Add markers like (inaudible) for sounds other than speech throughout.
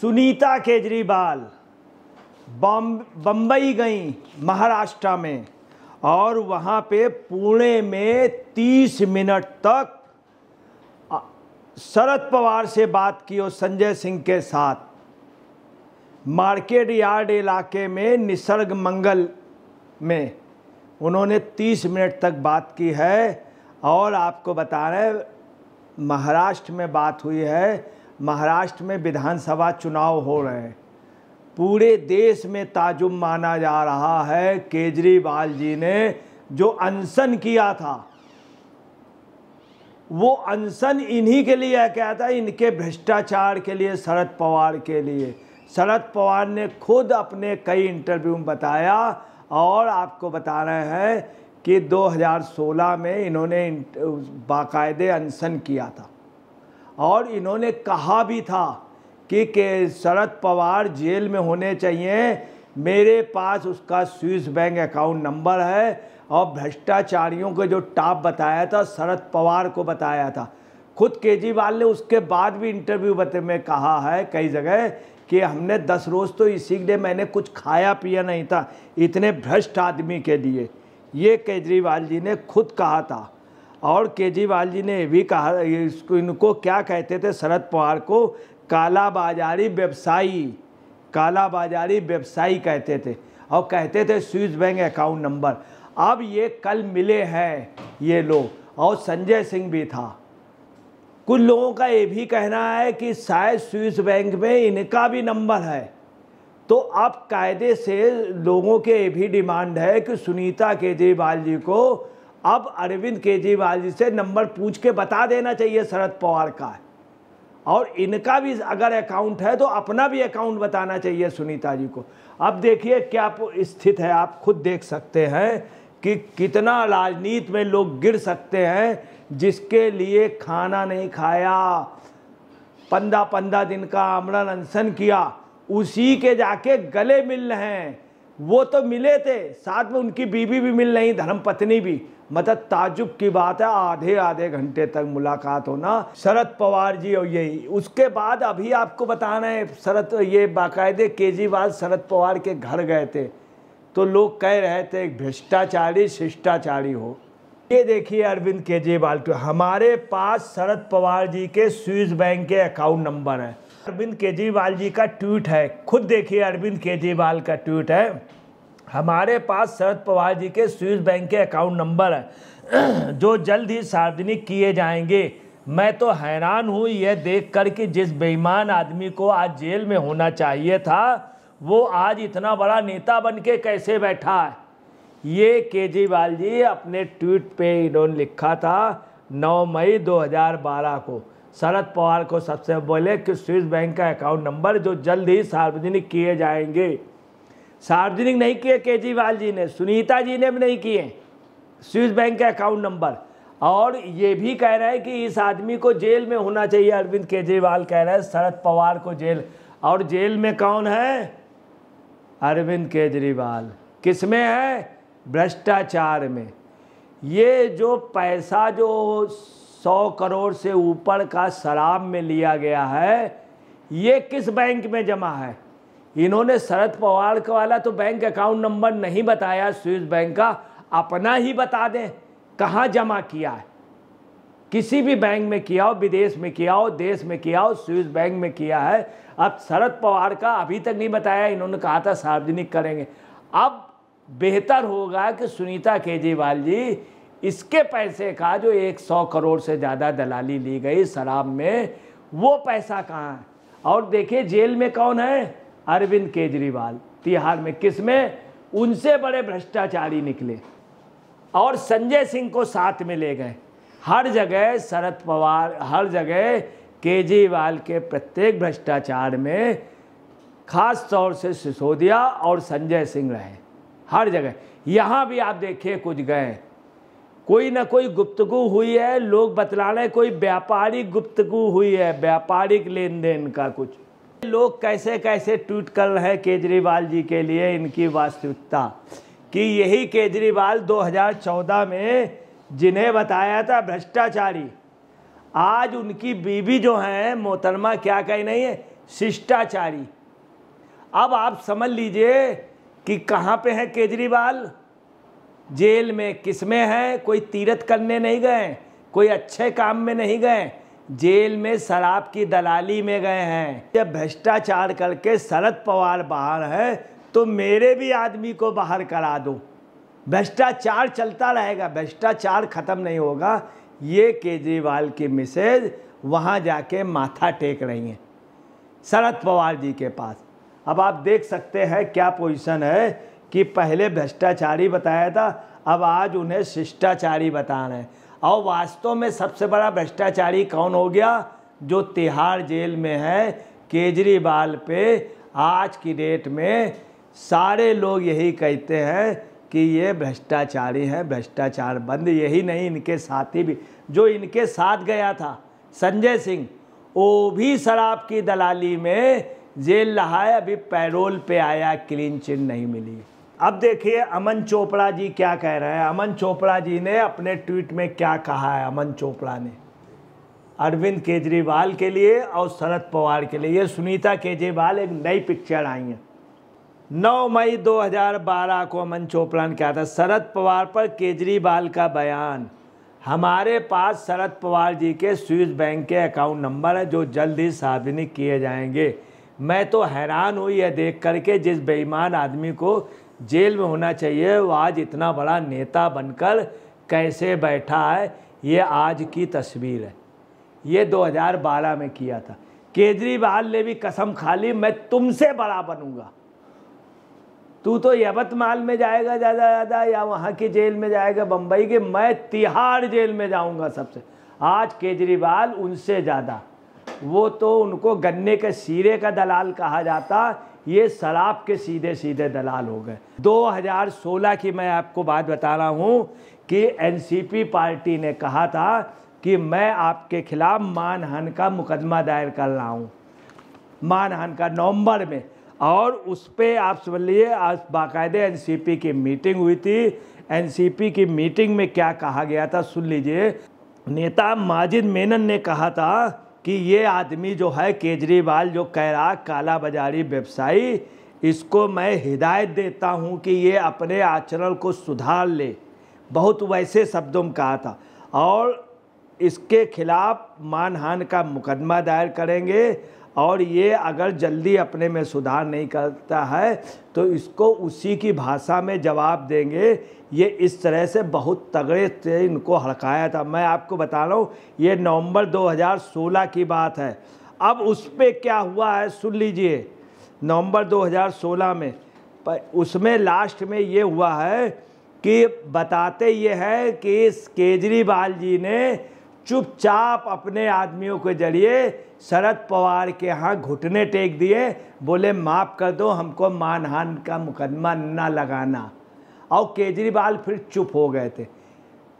सुनीता केजरीवाल बम्बई गई महाराष्ट्र में और वहाँ पे पुणे में 30 मिनट तक शरद पवार से बात की और संजय सिंह के साथ मार्केट यार्ड इलाके में निसर्ग मंगल में उन्होंने 30 मिनट तक बात की है और आपको बता रहे महाराष्ट्र में बात हुई है महाराष्ट्र में विधानसभा चुनाव हो रहे हैं पूरे देश में ताजुब माना जा रहा है केजरीवाल जी ने जो अनशन किया था वो अनशन इन्हीं के लिए क्या था इनके भ्रष्टाचार के लिए शरद पवार के लिए शरद पवार ने खुद अपने कई इंटरव्यू में बताया और आपको बता रहे हैं कि 2016 में इन्होंने बाकायदे अनशन किया था और इन्होंने कहा भी था कि के शरद पवार जेल में होने चाहिए मेरे पास उसका स्विस बैंक अकाउंट नंबर है और भ्रष्टाचारियों को जो टाप बताया था शरद पवार को बताया था खुद केजरीवाल ने उसके बाद भी इंटरव्यू बते में कहा है कई जगह कि हमने दस रोज़ तो इसी इसीलिए मैंने कुछ खाया पिया नहीं था इतने भ्रष्ट आदमी के लिए ये केजरीवाल जी ने खुद कहा था और केजरीवाल जी ने भी कहा इसको इनको क्या कहते थे शरद पवार को काला बाजारी व्यवसायी काला बाजारी व्यवसायी कहते थे और कहते थे स्विस बैंक अकाउंट नंबर अब ये कल मिले हैं ये लोग और संजय सिंह भी था कुछ लोगों का ये भी कहना है कि शायद स्विस बैंक में इनका भी नंबर है तो अब कायदे से लोगों के ये भी डिमांड है कि सुनीता केजरीवाल जी को अब अरविंद केजरीवाल जी से नंबर पूछ के बता देना चाहिए शरद पवार का और इनका भी अगर अकाउंट है तो अपना भी अकाउंट बताना चाहिए सुनीता जी को अब देखिए क्या स्थित है आप खुद देख सकते हैं कि कितना राजनीति में लोग गिर सकते हैं जिसके लिए खाना नहीं खाया पंद्रह पंद्रह दिन का आमरण अनशन किया उसी के जाके गले मिल रहे हैं वो तो मिले थे साथ में उनकी बीवी भी मिल रही धर्मपत्नी भी मतलब ताजुब की बात है आधे आधे घंटे तक मुलाकात होना शरद पवार जी और यही उसके बाद अभी आपको बताना है शरद ये बाकायदे केजरीवाल शरद पवार के घर गए थे तो लोग कह रहे थे एक भ्रष्टाचारी शिष्टाचारी हो ये देखिए अरविंद केजरीवाल के हमारे पास शरद पवार जी के स्विस बैंक के अकाउंट नंबर है अरविंद केजरीवाल जी का ट्वीट है खुद देखिए अरविंद केजरीवाल का ट्वीट है हमारे पास शरद पवार जी के स्विस बैंक के अकाउंट नंबर हैं (clears throat) जो जल्द ही सार्वजनिक किए जाएंगे मैं तो हैरान हूँ यह देख कर कि जिस बेईमान आदमी को आज जेल में होना चाहिए था वो आज इतना बड़ा नेता बन के कैसे बैठा है ये केजरीवाल जी अपने ट्वीट पे इन्होंने लिखा था 9 मई 2012 को शरद पवार को सबसे बोले कि स्विस बैंक का अकाउंट नंबर जो जल्द ही सार्वजनिक किए जाएंगे सार्वजनिक नहीं किए केजरीवाल जी ने सुनीता जी ने भी नहीं किए स्विस बैंक का अकाउंट नंबर और ये भी कह रहा है कि इस आदमी को जेल में होना चाहिए अरविंद केजरीवाल कह रहा है शरद पवार को जेल और जेल में कौन है अरविंद केजरीवाल किस में है भ्रष्टाचार में ये जो पैसा जो सौ करोड़ से ऊपर का शराब में लिया गया है ये किस बैंक में जमा है इन्होंने शरद पवार का वाला तो बैंक अकाउंट नंबर नहीं बताया स्विस बैंक का अपना ही बता दें कहाँ जमा किया है किसी भी बैंक में किया हो विदेश में किया हो देश में किया हो स्विस बैंक में किया है अब शरद पवार का अभी तक नहीं बताया इन्होंने कहा था सार्वजनिक करेंगे अब बेहतर होगा कि सुनीता केजरीवाल जी इसके पैसे का जो 100 करोड़ से ज़्यादा दलाली ली गई शराब में वो पैसा कहाँ है और देखिए जेल में कौन है अरविंद केजरीवाल तिहाड़ में किस में उनसे बड़े भ्रष्टाचारी निकले और संजय सिंह को साथ में ले गए हर जगह शरद पवार हर जगह केजरीवाल के प्रत्येक भ्रष्टाचार में खास तौर से सिसोदिया और संजय सिंह रहे हर जगह यहाँ भी आप देखिए कुछ गए कोई ना कोई गुप्तगु हुई है लोग बतला रहे कोई व्यापारिक गुप्तगु हुई है व्यापारिक लेन देन का कुछ लोग कैसे कैसे ट्वीट कर रहे हैं केजरीवाल जी के लिए इनकी वास्तविकता कि यही केजरीवाल 2014 में जिन्हें बताया था भ्रष्टाचारी आज उनकी बीवी जो है मोहतरमा क्या कही नहीं है शिष्टाचारी अब आप समझ लीजिए कि कहाँ पे हैं केजरीवाल जेल में किस में हैं कोई तीरथ करने नहीं गए कोई अच्छे काम में नहीं गए जेल में शराब की दलाली में गए हैं जब भ्रष्टाचार करके शरद पवार बाहर है तो मेरे भी आदमी को बाहर करा दो भ्रष्टाचार चलता रहेगा भ्रष्टाचार खत्म नहीं होगा ये केजरीवाल की मिसेज वहाँ जाके माथा टेक रही हैं शरद पवार जी के पास अब आप देख सकते हैं क्या पोजीशन है कि पहले भ्रष्टाचारी बताया था अब आज उन्हें शिष्टाचारी बता रहे हैं और वास्तव में सबसे बड़ा भ्रष्टाचारी कौन हो गया जो तिहाड़ जेल में है केजरीवाल पे आज की डेट में सारे लोग यही कहते हैं कि ये भ्रष्टाचारी हैं भ्रष्टाचार बंद यही नहीं इनके साथी भी जो इनके साथ गया था संजय सिंह वो भी शराब की दलाली में जेल रहा है अभी पैरोल पे आया क्लीन चिट नहीं मिली अब देखिए अमन चोपड़ा जी क्या कह रहे हैं अमन चोपड़ा जी ने अपने ट्वीट में क्या कहा है अमन चोपड़ा ने अरविंद केजरीवाल के लिए और शरद पवार के लिए ये सुनीता केजरीवाल एक नई पिक्चर आई है 9 मई 2012 को अमन चोपड़ा ने कहा था शरद पवार पर केजरीवाल का बयान हमारे पास शरद पवार जी के स्विस बैंक के अकाउंट नंबर है जो जल्द ही सार्वजनिक किए जाएंगे मैं तो हैरान हुई यह देख करके जिस बेईमान आदमी को जेल में होना चाहिए वो आज इतना बड़ा नेता बनकर कैसे बैठा है ये आज की तस्वीर है ये 2012 में किया था केजरीवाल ने भी कसम खा ली मैं तुमसे बड़ा बनूंगा तू तो यवतमाल में जाएगा ज़्यादा ज़्यादा या वहाँ की जेल में जाएगा बम्बई के मैं तिहाड़ जेल में जाऊँगा सबसे आज केजरीवाल उनसे ज़्यादा वो तो उनको गन्ने के सीरे का दलाल कहा जाता ये शराब के सीधे सीधे दलाल हो गए 2016 की मैं आपको बात बता रहा हूँ कि एनसीपी पार्टी ने कहा था कि मैं आपके खिलाफ मानहान का मुकदमा दायर कर रहा हूँ मानहान का नवंबर में और उस पर आप समझ लीजिए आज बाकायदे एन की मीटिंग हुई थी एन की मीटिंग में क्या कहा गया था सुन लीजिए नेता माजिद मेनन ने कहा था कि ये आदमी जो है केजरीवाल जो कह रहा काला बाजारी व्यवसायी इसको मैं हिदायत देता हूँ कि ये अपने आचरण को सुधार ले बहुत वैसे शब्दों में कहा था और इसके खिलाफ मानहान का मुकदमा दायर करेंगे और ये अगर जल्दी अपने में सुधार नहीं करता है तो इसको उसी की भाषा में जवाब देंगे ये इस तरह से बहुत तगड़े से इनको हड़काया था मैं आपको बता रहा हूँ ये नवंबर 2016 की बात है अब उस पर क्या हुआ है सुन लीजिए नवंबर 2016 में उसमें लास्ट में ये हुआ है कि बताते ये है कि केजरीवाल जी ने चुपचाप अपने आदमियों के जरिए शरद पवार के यहाँ घुटने टेक दिए बोले माफ़ कर दो हमको मानहान का मुकदमा ना लगाना और केजरीवाल फिर चुप हो गए थे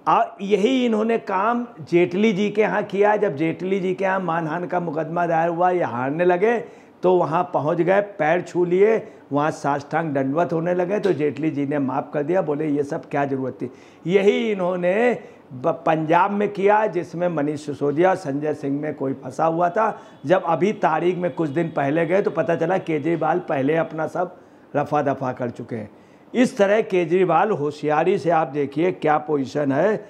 और यही इन्होंने काम जेटली जी के यहाँ किया जब जेटली जी के यहाँ मानहान का मुकदमा दायर हुआ ये हारने लगे तो वहाँ पहुँच गए पैर छू लिए वहाँ साष्टांग दंडवत होने लगे तो जेटली जी ने माफ़ कर दिया बोले ये सब क्या ज़रूरत थी यही इन्होंने पंजाब में किया जिसमें मनीष सिसोदिया संजय सिंह में कोई फंसा हुआ था जब अभी तारीख में कुछ दिन पहले गए तो पता चला केजरीवाल पहले अपना सब रफा दफा कर चुके हैं इस तरह केजरीवाल होशियारी से आप देखिए क्या पोजीशन है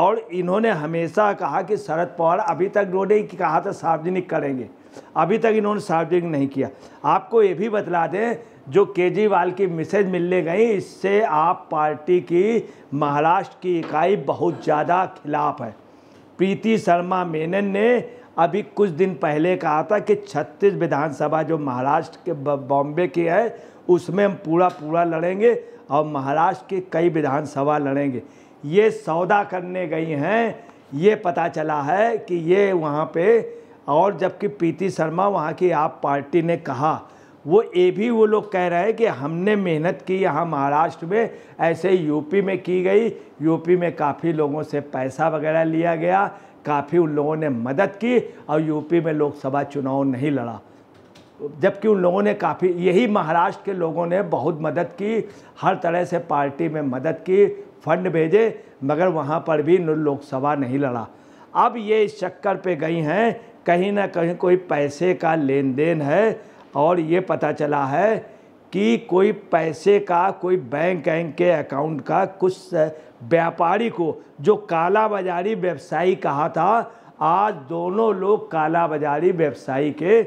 और इन्होंने हमेशा कहा कि शरद पवार अभी तक इन्होंने कहा था सार्वजनिक करेंगे अभी तक इन्होंने सार्वजनिक नहीं किया आपको ये भी बतला दें जो केजरीवाल की मैसेज मिलने गई इससे आप पार्टी की महाराष्ट्र की इकाई बहुत ज़्यादा खिलाफ है प्रीति शर्मा मेनन ने अभी कुछ दिन पहले कहा था कि छत्तीस विधानसभा जो महाराष्ट्र के बॉम्बे की है उसमें हम पूरा पूरा लड़ेंगे और महाराष्ट्र के कई विधानसभा लड़ेंगे ये सौदा करने गई हैं ये पता चला है कि ये वहाँ पे और जबकि प्रीति शर्मा वहाँ की आप पार्टी ने कहा वो ये भी वो लोग कह रहे हैं कि हमने मेहनत की यहाँ महाराष्ट्र में ऐसे यूपी में की गई यूपी में काफ़ी लोगों से पैसा वगैरह लिया गया काफ़ी उन लोगों ने मदद की और यूपी में लोकसभा चुनाव नहीं लड़ा जबकि उन लोगों ने काफ़ी यही महाराष्ट्र के लोगों ने बहुत मदद की हर तरह से पार्टी में मदद की फंड भेजे मगर वहाँ पर भी लोकसभा नहीं लड़ा अब ये इस चक्कर पे गई हैं कहीं ना कहीं कोई पैसे का लेन देन है और ये पता चला है कि कोई पैसे का कोई बैंक एंक के अकाउंट का कुछ व्यापारी को जो काला बाजारी व्यवसायी कहा था आज दोनों लोग काला बाजारी व्यवसायी के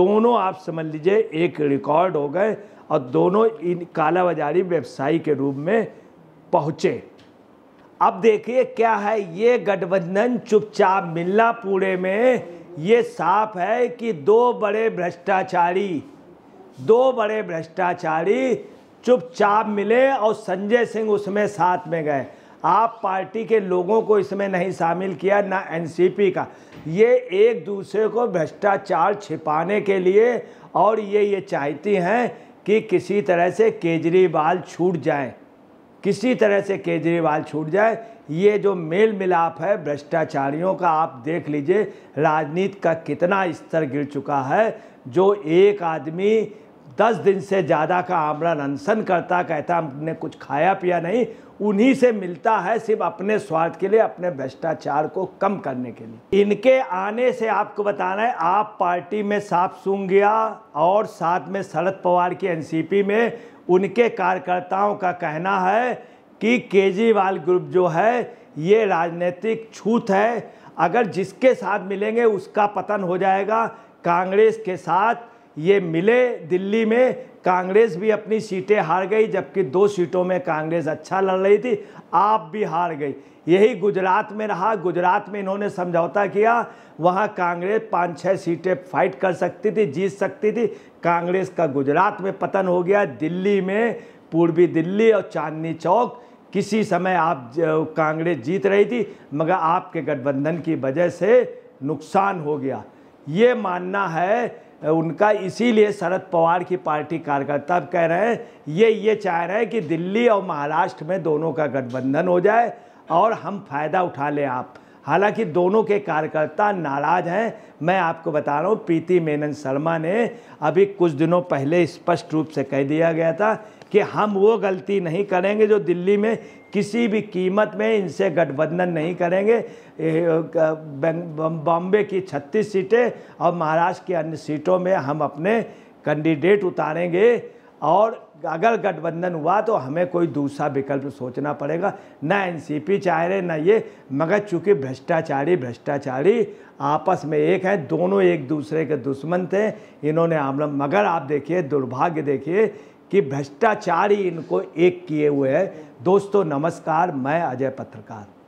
दोनों आप समझ लीजिए एक रिकॉर्ड हो गए और दोनों इन काला बाजारी व्यवसायी के रूप में पहुँचे अब देखिए क्या है ये गठबंधन चुपचाप मिलना पूरे में ये साफ है कि दो बड़े भ्रष्टाचारी दो बड़े भ्रष्टाचारी चुपचाप मिले और संजय सिंह उसमें साथ में गए आप पार्टी के लोगों को इसमें नहीं शामिल किया ना एनसीपी का ये एक दूसरे को भ्रष्टाचार छिपाने के लिए और ये ये चाहती हैं कि किसी तरह से केजरीवाल छूट जाए किसी तरह से केजरीवाल छूट जाए ये जो मेल मिलाप है भ्रष्टाचारियों का आप देख लीजिए राजनीति का कितना स्तर गिर चुका है जो एक आदमी दस दिन से ज़्यादा का आमरा अनशन करता कहता हमने कुछ खाया पिया नहीं उन्हीं से मिलता है सिर्फ अपने स्वार्थ के लिए अपने भ्रष्टाचार को कम करने के लिए इनके आने से आपको बताना है आप पार्टी में साफ गया और साथ में शरद पवार की एनसीपी में उनके कार्यकर्ताओं का कहना है कि केजरीवाल ग्रुप जो है ये राजनीतिक छूत है अगर जिसके साथ मिलेंगे उसका पतन हो जाएगा कांग्रेस के साथ ये मिले दिल्ली में कांग्रेस भी अपनी सीटें हार गई जबकि दो सीटों में कांग्रेस अच्छा लड़ रही थी आप भी हार गई यही गुजरात में रहा गुजरात में इन्होंने समझौता किया वहाँ कांग्रेस पाँच छः सीटें फाइट कर सकती थी जीत सकती थी कांग्रेस का गुजरात में पतन हो गया दिल्ली में पूर्वी दिल्ली और चांदनी चौक किसी समय आप कांग्रेस जीत रही थी मगर आपके गठबंधन की वजह से नुकसान हो गया ये मानना है उनका इसीलिए शरद पवार की पार्टी कार्यकर्ता कह रहे हैं ये ये चाह रहे हैं कि दिल्ली और महाराष्ट्र में दोनों का गठबंधन हो जाए और हम फायदा उठा लें आप हालांकि दोनों के कार्यकर्ता नाराज हैं मैं आपको बता रहा हूँ प्रीति मेनन शर्मा ने अभी कुछ दिनों पहले स्पष्ट रूप से कह दिया गया था कि हम वो गलती नहीं करेंगे जो दिल्ली में किसी भी कीमत में इनसे गठबंधन नहीं करेंगे बॉम्बे की 36 सीटें और महाराष्ट्र की अन्य सीटों में हम अपने कैंडिडेट उतारेंगे और अगर गठबंधन हुआ तो हमें कोई दूसरा विकल्प सोचना पड़ेगा ना एनसीपी चाह रहे ना ये मगर चूंकि भ्रष्टाचारी भ्रष्टाचारी आपस में एक है दोनों एक दूसरे के दुश्मन थे इन्होंने आम मगर आप देखिए दुर्भाग्य देखिए कि भ्रष्टाचार ही इनको एक किए हुए हैं दोस्तों नमस्कार मैं अजय पत्रकार